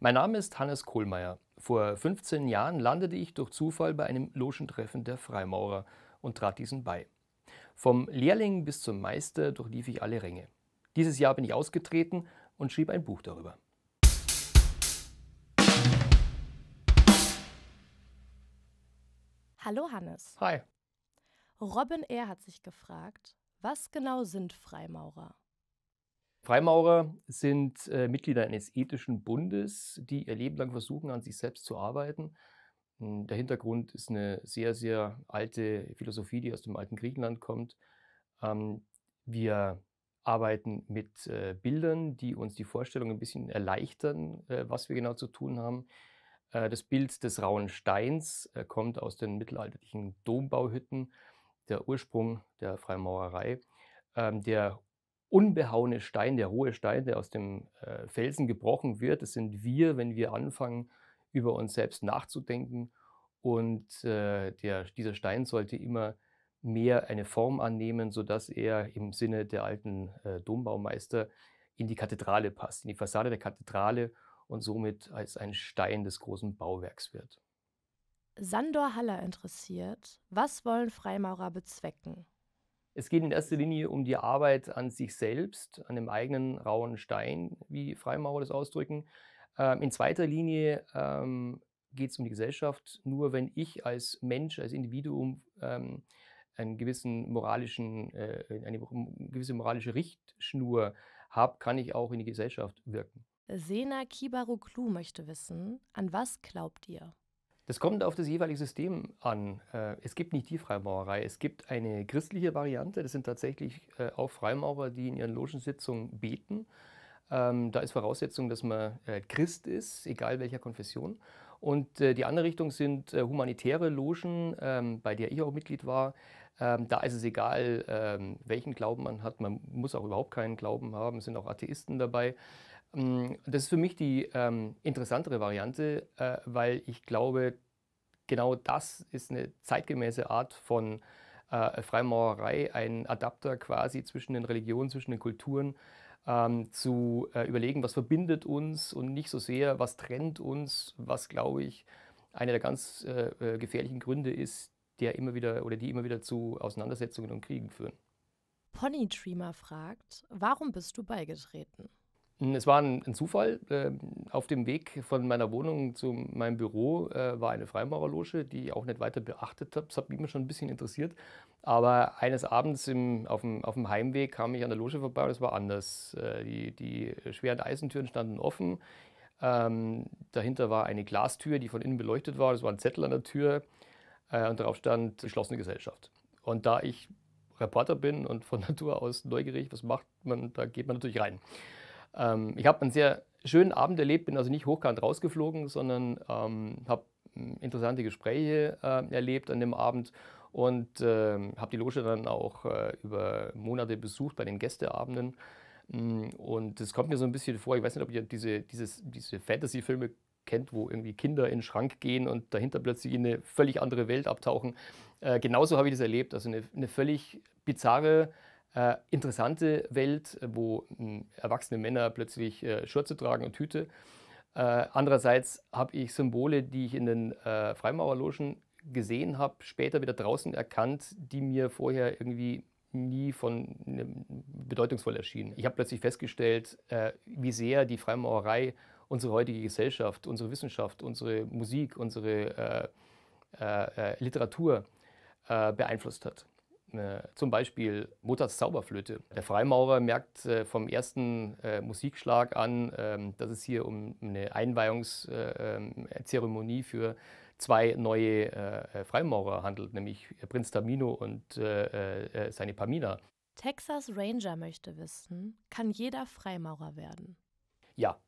Mein Name ist Hannes Kohlmeier. Vor 15 Jahren landete ich durch Zufall bei einem Logentreffen der Freimaurer und trat diesen bei. Vom Lehrling bis zum Meister durchlief ich alle Ränge. Dieses Jahr bin ich ausgetreten und schrieb ein Buch darüber. Hallo Hannes. Hi. Robin Ehr hat sich gefragt, was genau sind Freimaurer? Freimaurer sind äh, Mitglieder eines ethischen Bundes, die ihr Leben lang versuchen, an sich selbst zu arbeiten. Hm, der Hintergrund ist eine sehr, sehr alte Philosophie, die aus dem alten Griechenland kommt. Ähm, wir arbeiten mit äh, Bildern, die uns die Vorstellung ein bisschen erleichtern, äh, was wir genau zu tun haben. Äh, das Bild des rauen Steins äh, kommt aus den mittelalterlichen Dombauhütten, der Ursprung der Freimaurerei. Ähm, der unbehauene Stein, der hohe Stein, der aus dem äh, Felsen gebrochen wird. Das sind wir, wenn wir anfangen, über uns selbst nachzudenken. Und äh, der, dieser Stein sollte immer mehr eine Form annehmen, sodass er im Sinne der alten äh, Dombaumeister in die Kathedrale passt, in die Fassade der Kathedrale und somit als ein Stein des großen Bauwerks wird. Sandor Haller interessiert, was wollen Freimaurer bezwecken? Es geht in erster Linie um die Arbeit an sich selbst, an dem eigenen rauen Stein, wie Freimaurer das ausdrücken. Ähm, in zweiter Linie ähm, geht es um die Gesellschaft. Nur wenn ich als Mensch, als Individuum ähm, einen gewissen moralischen, äh, eine gewisse moralische Richtschnur habe, kann ich auch in die Gesellschaft wirken. Sena Kibaruklu möchte wissen, an was glaubt ihr? Das kommt auf das jeweilige System an. Äh, es gibt nicht die Freimaurerei. Es gibt eine christliche Variante. Das sind tatsächlich äh, auch Freimaurer, die in ihren Logensitzungen beten. Ähm, da ist Voraussetzung, dass man äh, Christ ist, egal welcher Konfession. Und die andere Richtung sind humanitäre Logen, ähm, bei der ich auch Mitglied war. Ähm, da ist es egal, ähm, welchen Glauben man hat. Man muss auch überhaupt keinen Glauben haben. Es sind auch Atheisten dabei. Mm, das ist für mich die ähm, interessantere Variante, äh, weil ich glaube, genau das ist eine zeitgemäße Art von äh, Freimaurerei, ein Adapter quasi zwischen den Religionen, zwischen den Kulturen. Ähm, zu äh, überlegen, was verbindet uns und nicht so sehr, was trennt uns, was, glaube ich, einer der ganz äh, äh gefährlichen Gründe ist, der immer wieder oder die immer wieder zu Auseinandersetzungen und Kriegen führen. Pony Dreamer fragt, warum bist du beigetreten? Hm, es war ein, Zufall. Ähm, auf dem Weg von meiner Wohnung zu meinem Büro äh, war eine Freimaurerloge, die ich auch nicht weiter beachtet habe. Das hat mich immer schon ein bisschen interessiert. Aber eines Abends im, auf, dem, auf, dem, Heimweg kam ich an der Loge vorbei und es war anders. Äh, die, die schweren Eisentüren standen offen. Ähm, dahinter war eine Glastür, die von innen beleuchtet war. Es war ein Zettel an der Tür äh, und darauf stand geschlossene Gesellschaft. Und da ich Reporter bin und von Natur aus neugierig, was macht man, da geht man natürlich rein. Ähm, ich habe einen sehr schönen Abend erlebt, bin also nicht hochkant rausgeflogen, sondern ähm, habe hm, interessante Gespräche äh, erlebt an dem Abend und äh, habe die Loge dann auch äh, über Monate besucht bei den Gästeabenden. Hm, und es kommt mir so ein bisschen vor, ich weiß nicht, ob ihr diese, dieses, diese Fantasy-Filme kennt, wo irgendwie Kinder in den Schrank gehen und dahinter plötzlich in eine völlig andere Welt abtauchen. Äh, genauso habe ich das erlebt. Also eine, eine völlig bizarre, äh, interessante Welt, äh, wo mh, hm, erwachsene Männer plötzlich äh, Schürze tragen und Hüte. Äh, andererseits habe ich Symbole, die ich in den äh, Freimaurerlogen gesehen habe, später wieder draußen erkannt, die mir vorher irgendwie nie von bedeutungsvoll erschienen. Ich habe plötzlich festgestellt, äh, wie sehr die Freimaurerei unsere heutige Gesellschaft, unsere Wissenschaft, unsere Musik, unsere äh, äh, äh Literatur äh, beeinflusst hat. Äh, zum Beispiel Mozarts Zauberflöte. Der Freimaurer merkt vom ersten Musikschlag an, ähm, dass es hier um eine Einweihungszeremonie ähm, für zwei neue äh, Freimaurer handelt, nämlich Prinz Tamino und äh, äh, seine Pamina. Texas Ranger möchte wissen, kann jeder Freimaurer werden? Ja,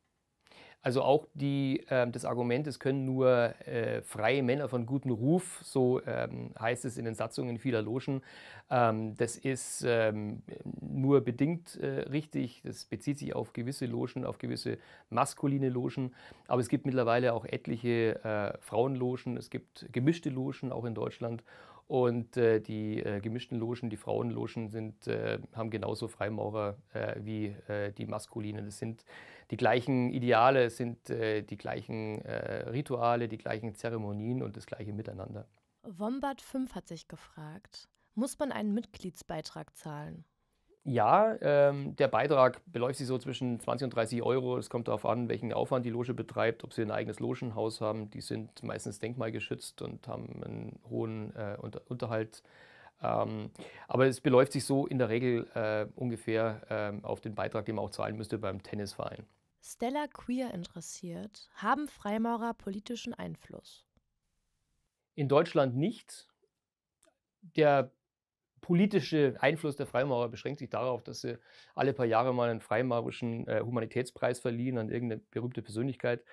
also auch die, äh, das Argument, es können nur äh, freie Männer von gutem Ruf, so ähm, heißt es in den Satzungen vieler Logen, ähm, das ist ähm, nur bedingt äh, richtig. Das bezieht sich auf gewisse Logen, auf gewisse maskuline Logen. Aber es gibt mittlerweile auch etliche äh, Frauenlogen, es gibt gemischte Logen auch in Deutschland. Und äh, die äh, gemischten Logen, die Frauenlogen sind, äh, haben genauso Freimaurer äh, wie äh, die maskulinen. Es sind die gleichen Ideale, es sind äh, die gleichen Rituale, die gleichen Zeremonien und das gleiche Miteinander. Wombat 5 hat sich gefragt, muss man einen Mitgliedsbeitrag zahlen? Ja, ähm, der Beitrag beläuft sich so zwischen 20 und 30 Euro. Es kommt darauf an, welchen Aufwand die Loge betreibt, ob sie ein eigenes Logenhaus haben. Die sind meistens denkmalgeschützt und haben einen hohen äh, Unterhalt. Ähm, aber es beläuft sich so in der Regel äh, ungefähr äh, auf den Beitrag, den man auch zahlen müsste beim Tennisverein. Stella queer interessiert, haben Freimaurer politischen Einfluss? In Deutschland nicht. Der politische Einfluss der Freimaurer beschränkt sich darauf, dass sie alle paar Jahre mal einen freimaurischen äh, Humanitätspreis verliehen an irgendeine berühmte Persönlichkeit.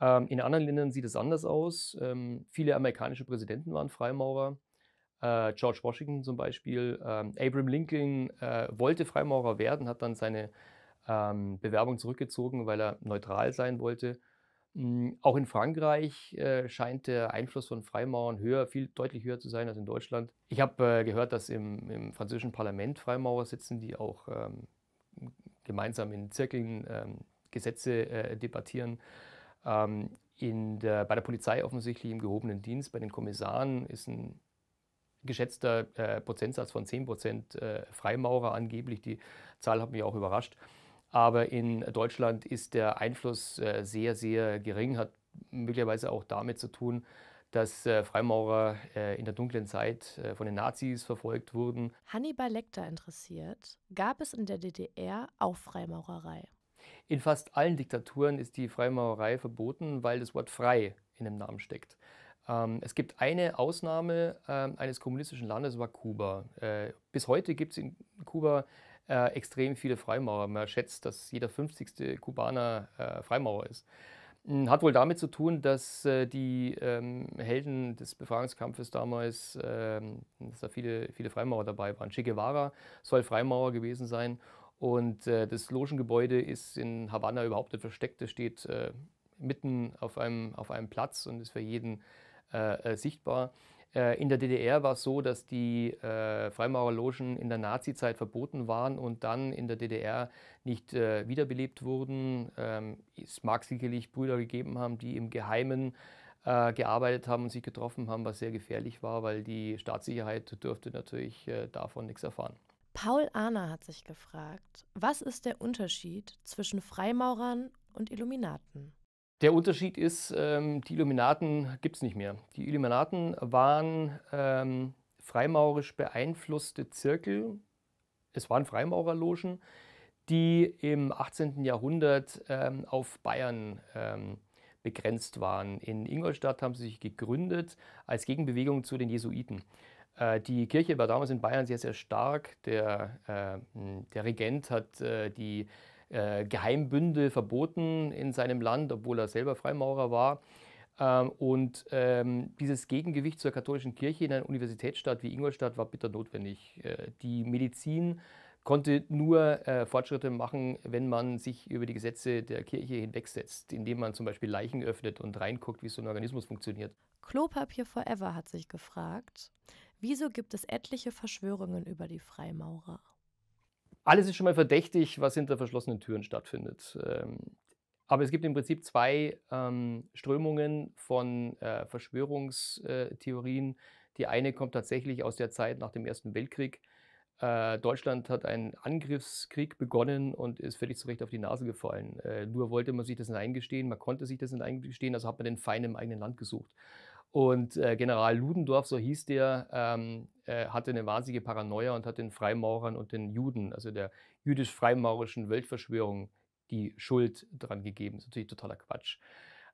Ähm, in anderen Ländern sieht es anders aus. Ähm, viele amerikanische Präsidenten waren Freimaurer. Äh, George Washington zum Beispiel. Ähm, Abraham Lincoln äh, wollte Freimaurer werden, hat dann seine ähm, Bewerbung zurückgezogen, weil er neutral sein wollte. Hm, auch in Frankreich äh, scheint der Einfluss von Freimaurern höher, viel deutlich höher zu sein als in Deutschland. Ich habe äh, gehört, dass im, im, französischen Parlament Freimaurer sitzen, die auch ähm, gemeinsam in Zirkeln ähm, Gesetze äh, debattieren. Ähm, der, bei der Polizei offensichtlich im gehobenen Dienst, bei den Kommissaren ist ein geschätzter Prozentsatz von 10 Prozent Freimaurer angeblich. Die Zahl hat mich auch überrascht. Aber in Deutschland ist der Einfluss äh, sehr, sehr gering, hat möglicherweise auch damit zu tun, dass äh, Freimaurer äh, in der dunklen Zeit von den Nazis verfolgt wurden. Hannibal Lecter interessiert, gab es in der DDR auch Freimaurerei? In fast allen Diktaturen ist die Freimaurerei verboten, weil das Wort frei in dem Namen steckt. Ähm, es gibt eine Ausnahme ähm, eines kommunistischen Landes, war Kuba. bis heute gibt es in Kuba äh, extrem viele Freimaurer. Man schätzt, dass jeder 50. Kubaner äh, Freimaurer ist. Hm, hat wohl damit zu tun, dass äh, die ähm, Helden des Befragungskampfes damals, ähm, dass da viele, viele Freimaurer dabei waren. Che Guevara soll Freimaurer gewesen sein und äh, das Logengebäude ist in Havanna überhaupt nicht versteckt. Es steht äh, mitten auf einem, auf einem Platz und ist für jeden äh, sichtbar. Äh, in der DDR war es so, dass die äh, Freimaurerlogen in der Nazizeit verboten waren und dann in der DDR nicht äh, wiederbelebt wurden. Ähm, es mag sicherlich Brüder gegeben haben, die im Geheimen äh, gearbeitet haben und sich getroffen haben, was sehr gefährlich war, weil die Staatssicherheit dürfte natürlich äh, davon nichts erfahren. Paul Ahner hat sich gefragt, was ist der Unterschied zwischen Freimaurern und Illuminaten? Der Unterschied ist, ähm, die Illuminaten gibt es nicht mehr. Die Illuminaten waren ähm, freimaurisch beeinflusste Zirkel. Es waren Freimaurerlogen, die im 18. Jahrhundert ähm, auf Bayern ähm, begrenzt waren. In Ingolstadt haben sie sich gegründet als Gegenbewegung zu den Jesuiten. Äh, die Kirche war damals in Bayern sehr, sehr stark. Der, äh, der Regent hat äh, die äh, Geheimbünde verboten in seinem Land, obwohl er selber Freimaurer war. Ähm, und ähm, dieses Gegengewicht zur katholischen Kirche in einer Universitätsstadt wie Ingolstadt war bitter notwendig. Äh, die Medizin konnte nur äh, Fortschritte machen, wenn man sich über die Gesetze der Kirche hinwegsetzt, indem man zum Beispiel Leichen öffnet und reinguckt, wie so ein Organismus funktioniert. Klopapier Forever hat sich gefragt, wieso gibt es etliche Verschwörungen über die Freimaurer? alles ist schon mal verdächtig, was hinter verschlossenen Türen stattfindet. Ähm, aber es gibt im Prinzip zwei ähm, Strömungen von äh, Verschwörungstheorien. Die eine kommt tatsächlich aus der Zeit nach dem Ersten Weltkrieg. Äh, Deutschland hat einen Angriffskrieg begonnen und ist völlig zu Recht auf die Nase gefallen. Äh, nur wollte man sich das nicht eingestehen, man konnte sich das nicht eingestehen, also hat man den Feind im eigenen Land gesucht. Und äh, General Ludendorff, so hieß der, ähm, äh, hatte eine wahnsinnige Paranoia und hat den Freimaurern und den Juden, also der jüdisch-freimaurischen Weltverschwörung, die Schuld dran gegeben. Das ist natürlich totaler Quatsch.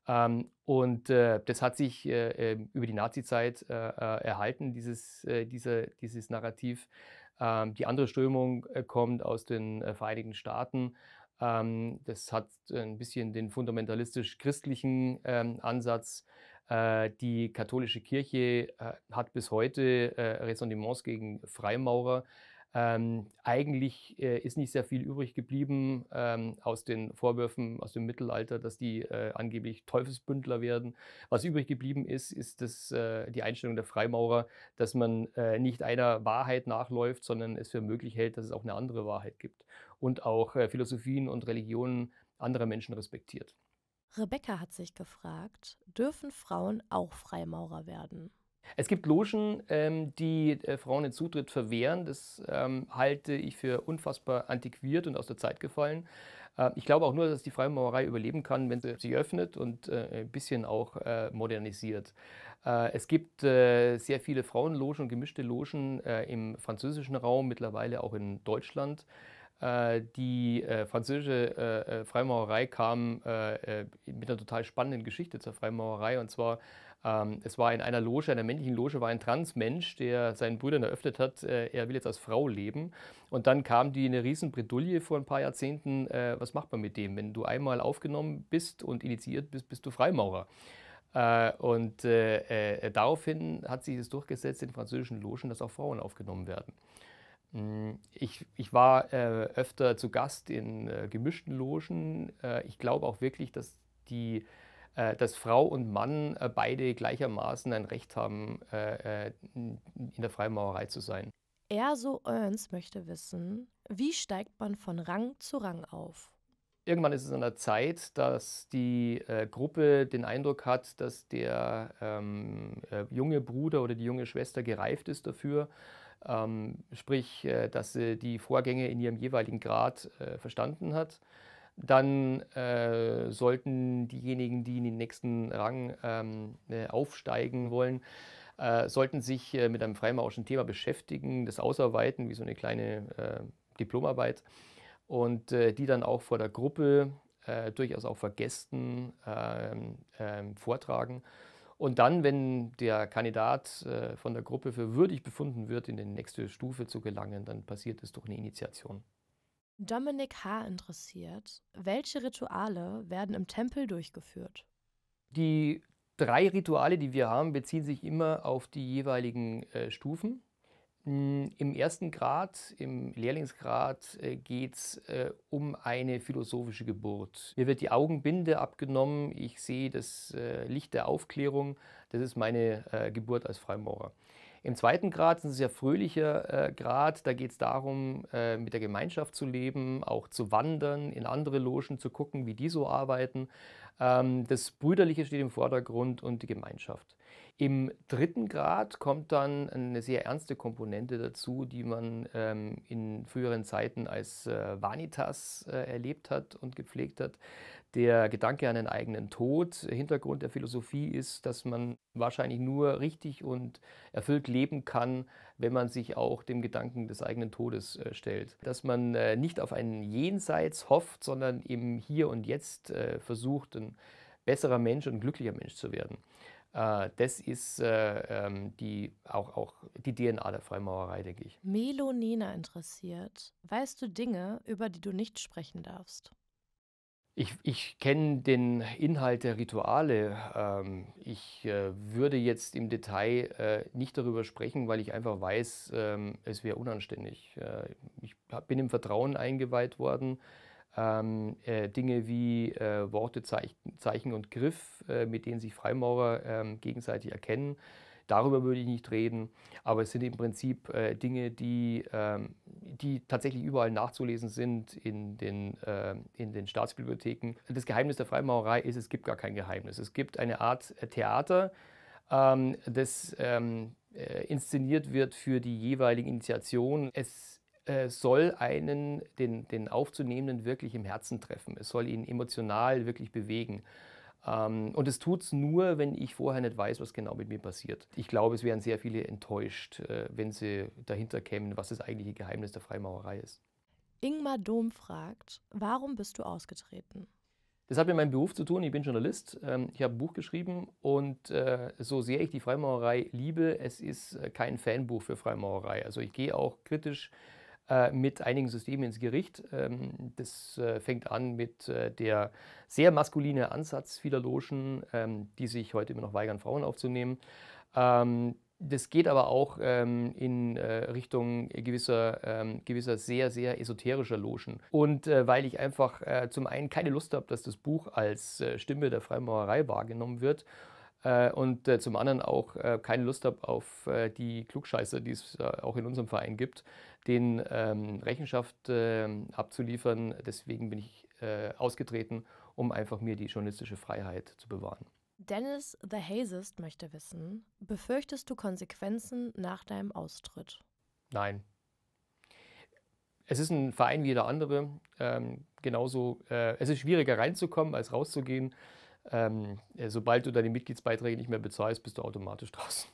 Ähm, und äh, das hat sich äh, ähm, über die Nazizeit äh, äh, erhalten, dieses, diese, dieses Narrativ. Ähm, die andere Strömung kommt aus den Vereinigten Staaten ähm, das hat ein bisschen den fundamentalistisch-christlichen ähm, Ansatz. Äh, die katholische Kirche äh, hat bis heute äh, Ressentiments gegen Freimaurer. Ähm, eigentlich äh, ist nicht sehr viel übrig geblieben ähm, aus den Vorwürfen aus dem Mittelalter, dass die äh, angeblich Teufelsbündler werden. Was übrig geblieben ist, ist das, äh, die Einstellung der Freimaurer, dass man nicht einer Wahrheit nachläuft, sondern es für möglich hält, dass es auch eine andere Wahrheit gibt und auch Philosophien und Religionen anderer Menschen respektiert. Rebecca hat sich gefragt, dürfen Frauen auch Freimaurer werden? Es gibt Logen, ähm, die äh, Frauen den Zutritt verwehren. Das ähm, halte ich für unfassbar antiquiert und aus der Zeit gefallen. Ähm, ich glaube auch nur, dass die Freimaurerei überleben kann, wenn sie sich öffnet und äh, ein bisschen auch äh, modernisiert. es gibt sehr viele Frauenlogen und gemischte Logen im französischen Raum, mittlerweile auch in Deutschland. Äh, die äh, französische äh, Freimaurerei kam mit einer total spannenden Geschichte zur Freimaurerei. Und zwar, ähm, es war in einer Loge, einer männlichen Loge, war ein Transmensch, der seinen Brüdern eröffnet hat, er will jetzt als Frau leben. Und dann kam die eine riesen Bredouille vor ein paar Jahrzehnten, was macht man mit dem? Wenn du einmal aufgenommen bist und initiiert bist, bist du Freimaurer. Äh, und äh, äh, daraufhin hat sich es durchgesetzt in französischen Logen, dass auch Frauen aufgenommen werden. Mm, ich, ich war äh, öfter zu Gast in äh, gemischten Logen. Äh, ich glaube auch wirklich, dass, die, äh, dass Frau und Mann äh, beide gleichermaßen ein Recht haben, äh, in der Freimaurerei zu sein. Er, so Ernst, möchte wissen, wie steigt man von Rang zu Rang auf? Irgendwann ist es an der Zeit, dass die äh, Gruppe den Eindruck hat, dass der ähm, äh, junge Bruder oder die junge Schwester gereift ist dafür, ähm, sprich, äh, dass sie die Vorgänge in ihrem jeweiligen Grad äh, verstanden hat. Dann äh, sollten diejenigen, die in den nächsten Rang ähm, aufsteigen wollen, sollten sich mit einem freimaurischen Thema beschäftigen, das ausarbeiten, wie so eine kleine Diplomarbeit und die dann auch vor der Gruppe durchaus auch vor vergessen ähm, vortragen und dann, wenn der Kandidat äh, von der Gruppe für würdig befunden wird, in die nächste Stufe zu gelangen, dann passiert es durch eine Initiation. Dominik H. interessiert, welche Rituale werden im Tempel durchgeführt? Die drei Rituale, die wir haben, beziehen sich immer auf die jeweiligen äh, Stufen. Hm, Im ersten Grad, im Lehrlingsgrad, äh, geht es äh, um eine philosophische Geburt. Mir wird die Augenbinde abgenommen, ich sehe das äh, Licht der Aufklärung, das ist meine Geburt als Freimaurer. Im zweiten Grad, das ist ein sehr fröhlicher Grad, da geht es darum, mit der Gemeinschaft zu leben, auch zu wandern, in andere Logen zu gucken, wie die so arbeiten. Ähm, das Brüderliche steht im Vordergrund und die Gemeinschaft. Im dritten Grad kommt dann eine sehr ernste Komponente dazu, die man ähm, in früheren Zeiten als äh, Vanitas äh, erlebt hat und gepflegt hat. Der Gedanke an den eigenen Tod. Hintergrund der Philosophie ist, dass man wahrscheinlich nur richtig und erfüllt leben kann, wenn man sich auch dem Gedanken des eigenen Todes äh, stellt. Dass man äh, nicht auf einen Jenseits hofft, sondern eben hier und jetzt äh, versucht, ein besserer Mensch und glücklicher Mensch zu werden. Äh, das ist äh, ähm, die, auch, auch die DNA der Freimaurerei, denke ich. Melonina interessiert. Weißt du Dinge, über die du nicht sprechen darfst? Ich, ich kenne den Inhalt der Rituale. Ähm, ich äh, würde jetzt im Detail nicht darüber sprechen, weil ich einfach weiß, ähm, es wäre unanständig. ich bin im Vertrauen eingeweiht worden ähm, äh, Dinge wie äh, Worte, Zeich Zeichen und Griff, äh, mit denen sich Freimaurer ähm, gegenseitig erkennen. Darüber würde ich nicht reden, aber es sind im Prinzip äh, Dinge, die, ähm, die tatsächlich überall nachzulesen sind in den, ähm, in den Staatsbibliotheken. Das Geheimnis der Freimaurerei ist, es gibt gar kein Geheimnis. Es gibt eine Art äh, Theater, das äh, inszeniert wird für die jeweilige Initiation. Es äh, soll einen, den, den Aufzunehmenden wirklich im Herzen treffen. Es soll ihn emotional wirklich bewegen. Ähm, und es tut es nur, wenn ich vorher nicht weiß, was genau mit mir passiert. Ich glaube, es wären sehr viele enttäuscht, äh, wenn sie dahinter kämen, was das eigentliche Geheimnis der Freimaurerei ist. Ingmar Dom fragt, warum bist du ausgetreten? Das hat mit meinem Beruf zu tun. Ich bin Journalist. Ähm, ich habe ein Buch geschrieben und äh, so sehr ich die Freimaurerei liebe, es ist äh, kein Fanbuch für Freimaurerei. Also ich gehe auch kritisch äh, mit einigen Systemen ins Gericht. Ähm, das äh, fängt an mit äh, der sehr maskuline Ansatz vieler Logen, ähm, die sich heute immer noch weigern, Frauen aufzunehmen. Ähm, das geht aber auch in Richtung gewisser, gewisser sehr, sehr esoterischer Logen. Und weil ich einfach zum einen keine Lust habe, dass das Buch als Stimme der Freimaurerei wahrgenommen wird äh, und äh, zum anderen auch äh, keine Lust habe auf die Klugscheiße, die es auch in unserem Verein gibt, den ähm, Rechenschaft ähm, abzuliefern. Deswegen bin ich ausgetreten, um einfach mir die journalistische Freiheit zu bewahren. Dennis the Hazist möchte wissen, befürchtest du Konsequenzen nach deinem Austritt? Nein. Es ist ein Verein wie jeder andere. Ähm, genauso, äh, es ist schwieriger reinzukommen als rauszugehen ähm, äh, sobald du deine Mitgliedsbeiträge nicht mehr bezahlst, bist du automatisch draußen.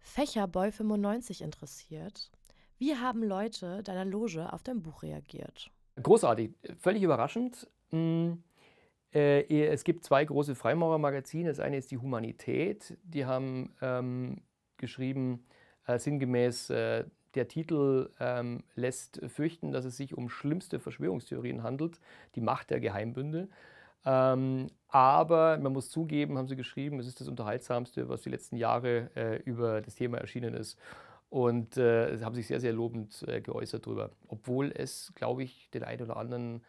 Fächer Boy 95 interessiert. Wie haben Leute deiner Loge auf dein Buch reagiert? Großartig, völlig überraschend. Mm, äh, eh, es gibt zwei große Freimaurermagazine. Das eine ist die Humanität. Die haben ähm, geschrieben, äh, sinngemäß, äh, der Titel ähm, lässt fürchten, dass es sich um schlimmste Verschwörungstheorien handelt, die Macht der Geheimbünde. Ähm, aber man muss zugeben, haben sie geschrieben, es ist das Unterhaltsamste, was die letzten Jahre äh, über das Thema erschienen ist. Und äh, haben sich sehr, sehr lobend äh, geäußert darüber. Obwohl es, glaube ich, den einen oder anderen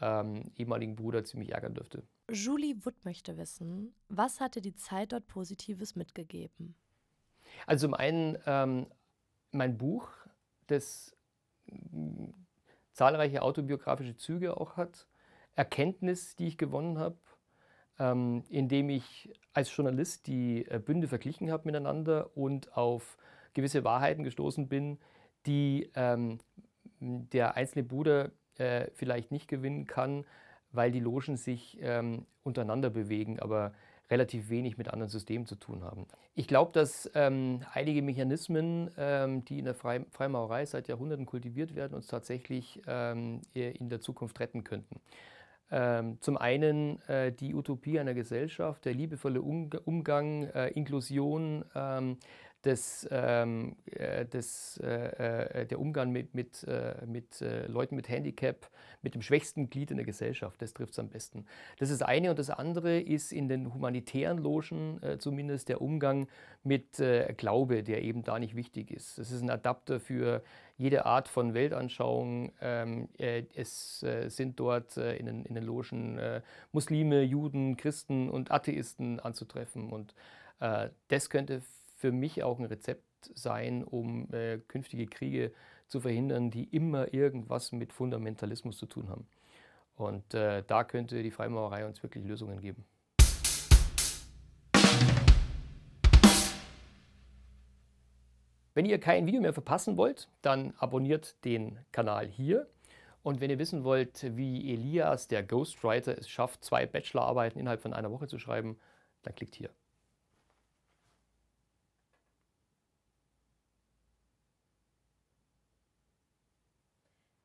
ähm, ehemaligen Bruder ziemlich ärgern dürfte. Julie Wood möchte wissen, was hatte die Zeit dort Positives mitgegeben? Also zum einen ähm, mein Buch, das zahlreiche autobiografische Züge auch hat Erkenntnis, die ich gewonnen habe, ähm, indem ich als Journalist die äh, Bünde verglichen habe miteinander und auf gewisse Wahrheiten gestoßen bin, die ähm, der einzelne Bruder äh, vielleicht nicht gewinnen kann, weil die Logen sich ähm, untereinander bewegen, aber relativ wenig mit anderen Systemen zu tun haben. Ich glaube, dass ähm, einige Mechanismen, ähm, die in der Fre Freimaurerei seit Jahrhunderten kultiviert werden, uns tatsächlich ähm, in der Zukunft retten könnten. Ähm, zum einen äh, die Utopie einer Gesellschaft, der liebevolle um Umgang, äh, Inklusion, ähm, des, ähm, äh, des, äh, äh, der Umgang mit, mit, äh, mit äh, Leuten mit Handicap, mit dem schwächsten Glied in der Gesellschaft, das trifft es am besten. Das ist eine und das andere ist in den humanitären Logen äh, zumindest der Umgang mit Glaube, der eben da nicht wichtig ist. Das ist ein Adapter für jede Art von Weltanschauung. Ähm, es sind dort in, den, in den Logen Muslime, Juden, Christen und Atheisten anzutreffen und das könnte für mich auch ein Rezept sein, um äh, künftige Kriege zu verhindern, die immer irgendwas mit Fundamentalismus zu tun haben. Und äh, da könnte die Freimaurerei uns wirklich Lösungen geben. Wenn ihr kein Video mehr verpassen wollt, dann abonniert den Kanal hier. Und wenn ihr wissen wollt, wie Elias, der Ghostwriter, es schafft, zwei Bachelorarbeiten innerhalb von einer Woche zu schreiben, dann klickt hier.